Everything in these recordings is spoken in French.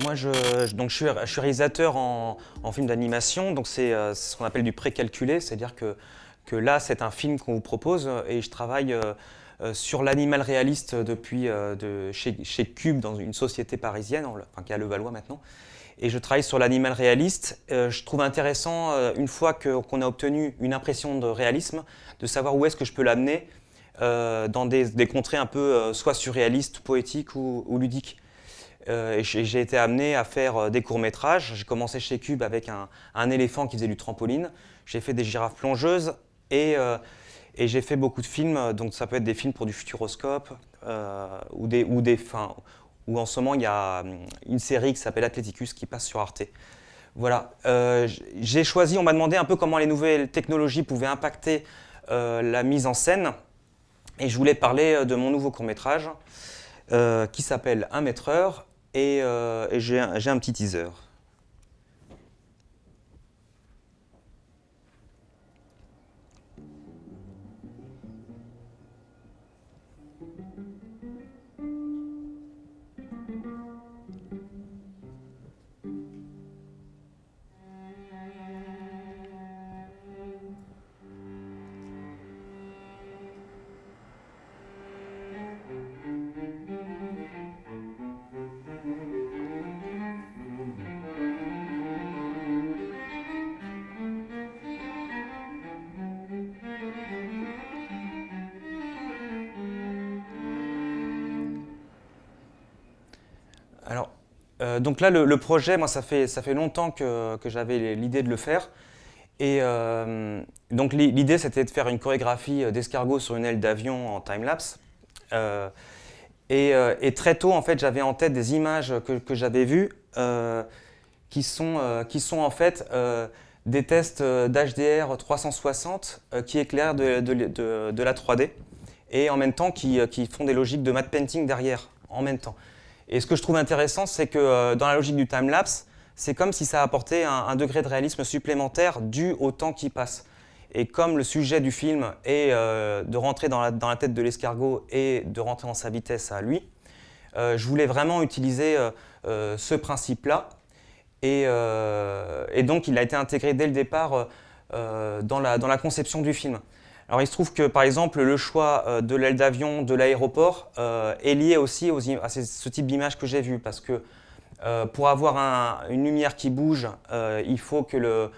moi, je, donc je, suis, réalisateur en, en film d'animation, donc euh, c'est ce qu'on appelle du pré-calculé, c'est-à-dire que, que, là, c'est un film qu'on vous propose et je travaille euh, euh, sur l'animal réaliste depuis de, chez, chez, Cube, dans une société parisienne, enfin, qui est à Levallois maintenant. Et je travaille sur l'animal réaliste. je trouve intéressant, une fois qu'on a obtenu une impression de réalisme, de savoir où est-ce que je peux l'amener euh, dans des, contrées un peu euh, soit surréalistes, poétiques ou, ludiques. Euh, j'ai été amené à faire des courts-métrages. J'ai commencé chez Cube avec un, éléphant qui faisait du trampoline. J'ai fait des girafes plongeuses et, j'ai fait beaucoup de films. Donc ça peut être des films pour du futuroscope ou des... Ou des en ce moment, il y a hum, une série qui s'appelle Athleticus qui passe sur Arte. Voilà, j'ai choisi, on m'a demandé un peu comment les nouvelles technologies pouvaient impacter la mise en scène. Et je voulais parler euh, de mon nouveau court-métrage euh, qui s'appelle Un mètre heure et, euh, j'ai un petit teaser. Alors, euh, donc là, le, projet, moi, ça fait, ça fait longtemps que, j'avais l'idée de le faire. Et euh, donc, l'idée, c'était de faire une chorégraphie euh, d'escargot sur une aile d'avion en time-lapse. et, très tôt, en fait, j'avais en tête des images que, j'avais vues qui, sont, en fait des tests d'HDR 360 qui éclairent de, de, la 3D et en même temps qui, qui font des logiques de matte painting derrière, en même temps. Et ce que je trouve intéressant, c'est que euh, dans la logique du time-lapse, c'est comme si ça apportait un, degré de réalisme supplémentaire dû au temps qui passe. Et comme le sujet du film est euh, de rentrer dans la, tête de l'escargot et de rentrer dans sa vitesse à lui, euh, je voulais vraiment utiliser ce principe-là. Et, donc, il a été intégré dès le départ dans, la, conception du film. Alors il se trouve que par exemple le choix euh, de l'aile d'avion de l'aéroport euh, est lié aussi à ce type d'image que j'ai vu parce que euh, pour avoir une lumière qui bouge, il faut que le,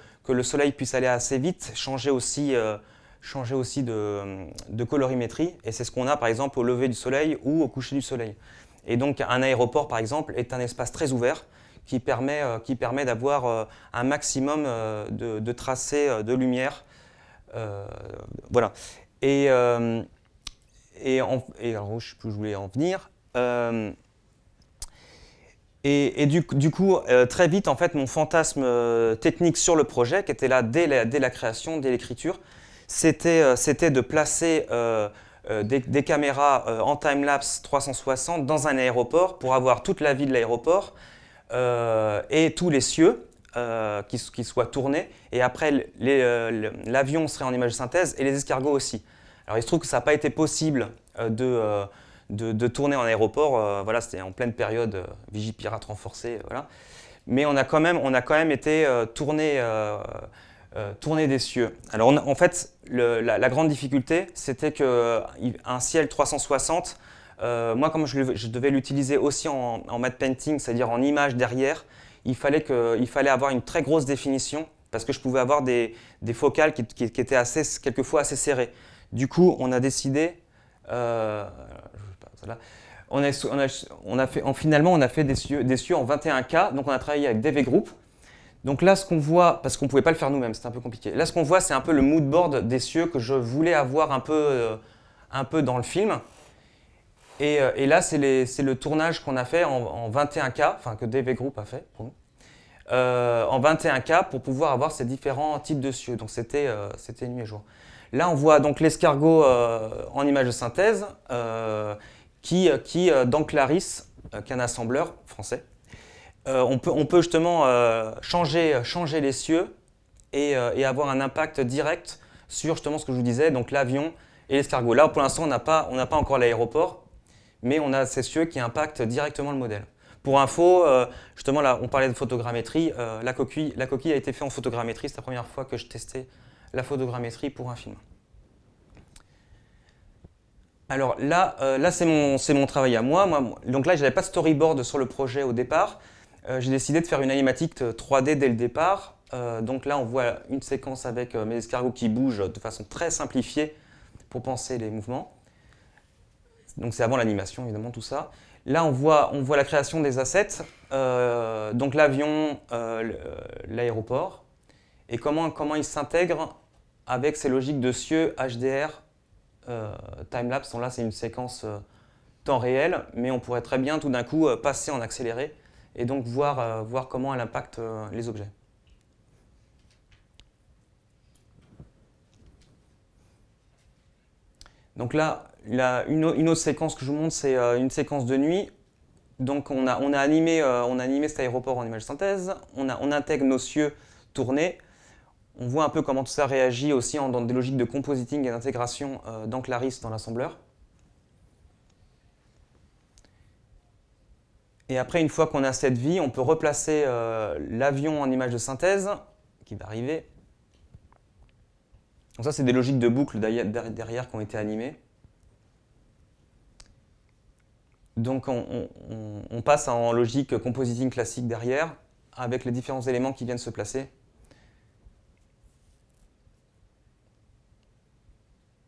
soleil puisse aller assez vite, changer aussi, de, colorimétrie et c'est ce qu'on a par exemple au lever du soleil ou au coucher du soleil. Et donc un aéroport par exemple est un espace très ouvert qui permet, d'avoir un maximum de, de tracés de lumière euh, voilà. Et, euh, et, et, alors, je, voulais en venir. Euh, et, du, coup, très vite, en fait, mon fantasme technique sur le projet, qui était là dès la, création, dès l'écriture, c'était de placer des, des, caméras en time-lapse 360 dans un aéroport pour avoir toute la vie de l'aéroport et tous les cieux euh, qui, qui, soit tourné, et après euh, l'avion serait en image synthèse et les escargots aussi. Alors il se trouve que ça n'a pas été possible euh, euh, de, de, tourner en aéroport, voilà, c'était en pleine période vigipirate renforcée, voilà. mais on a quand même, on a quand même été tourné, tourné, des cieux. Alors en fait, la, grande difficulté, c'était qu'un ciel 360, moi comme je, devais l'utiliser aussi en, en matte painting, c'est-à-dire en image derrière, il fallait, que, fallait avoir une très grosse définition parce que je pouvais avoir des, des focales qui, qui, étaient assez, quelquefois assez serrées. Du coup, on a décidé, euh, on, a, on, a, fait, finalement, on a fait des cieux, des en 21K, donc on a travaillé avec DV Group. Donc là, ce qu'on voit, parce qu'on ne pouvait pas le faire nous-mêmes, c'était un peu compliqué. Là, ce qu'on voit, c'est un peu le moodboard des cieux que je voulais avoir un peu, euh, un peu dans le film. Euh, et, là, c'est le tournage qu'on a fait en, 21K, enfin que DV Group a fait pour nous, euh, en 21K pour pouvoir avoir ces différents types de cieux. Donc c'était euh, nuit et jour. Là, on voit donc l'escargot en image de synthèse qui, qui dans Clarisse, qui est un assembleur français, on peut, on, peut, justement changer, changer les cieux et, avoir un impact direct sur justement ce que je vous disais, donc l'avion et l'escargot. Là, pour l'instant, on n'a pas encore l'aéroport, mais on a ces cieux qui impactent directement le modèle. Pour info, euh, justement, là, on parlait de photogrammétrie. Euh, la, coquille, a été faite en photogrammétrie. C'est la première fois que je testais la photogrammétrie pour un film. Alors là, euh, là c'est mon, travail à moi. moi. donc là, je n'avais pas de storyboard sur le projet au départ. J'ai décidé de faire une animatique 3D dès le départ. donc là, on voit une séquence avec mes escargots qui bougent de façon très simplifiée pour penser les mouvements. Donc c'est avant l'animation, évidemment, tout ça. Là, on voit, on voit la création des assets, euh, donc l'avion, euh, euh, l'aéroport, et comment, comment ils s'intègrent avec ces logiques de cieux, HDR, timelapse. Donc là, c'est une séquence temps réel, mais on pourrait très bien tout d'un coup passer en accéléré et donc voir, voir comment elle impacte les objets. Donc là, une, autre séquence que je vous montre, c'est euh, une séquence de nuit. Donc on a, animé, euh, on animé cet aéroport en image synthèse, on, intègre nos cieux tournés, on voit un peu comment tout ça réagit aussi dans des logiques de compositing et d'intégration euh, dans Clarisse dans l'assembleur. Et après, une fois qu'on a cette vie, on peut replacer l'avion en image de synthèse, qui va arriver. Donc ça, c'est des logiques de boucle derrière qui ont été animées. Donc on, passe en logique compositing classique derrière, avec les différents éléments qui viennent se placer.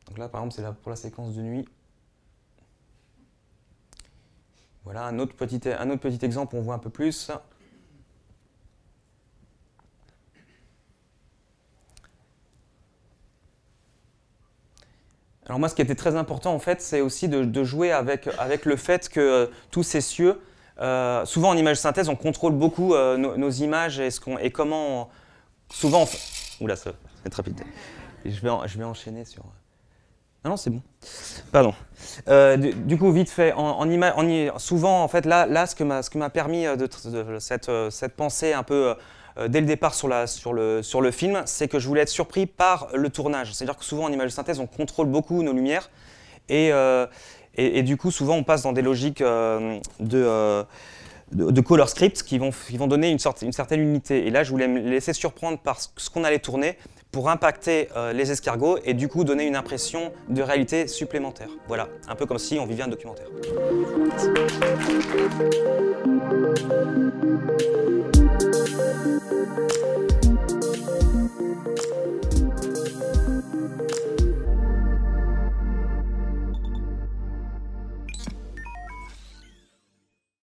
Donc là, par exemple, c'est pour la séquence de nuit. Voilà, un autre, petit, un autre petit exemple, on voit un peu plus. Alors moi, ce qui était très important, en fait, c'est aussi de, jouer avec, avec le fait que euh, tous ces cieux, euh, souvent en image synthèse, on contrôle beaucoup euh, nos images et, comment... souvent, on... Oula, ça, va rapide. Je vais, je vais enchaîner sur... Ah non, c'est bon. Pardon. Du, coup, vite fait, en, souvent, en fait, là, là ce, que m'a, ce que m'a permis cette, cette pensée un peu euh, dès le départ sur, la, sur, le, sur le film, c'est que je voulais être surpris par le tournage. C'est-à-dire que souvent en image de synthèse, on contrôle beaucoup nos lumières et, euh, et, du coup, souvent, on passe dans des logiques euh, de, de, color script qui vont, vont donner une, sorte, une certaine unité. Et là, je voulais me laisser surprendre par ce qu'on allait tourner pour impacter les escargots et du coup donner une impression de réalité supplémentaire. Voilà, un peu comme si on vivait un documentaire.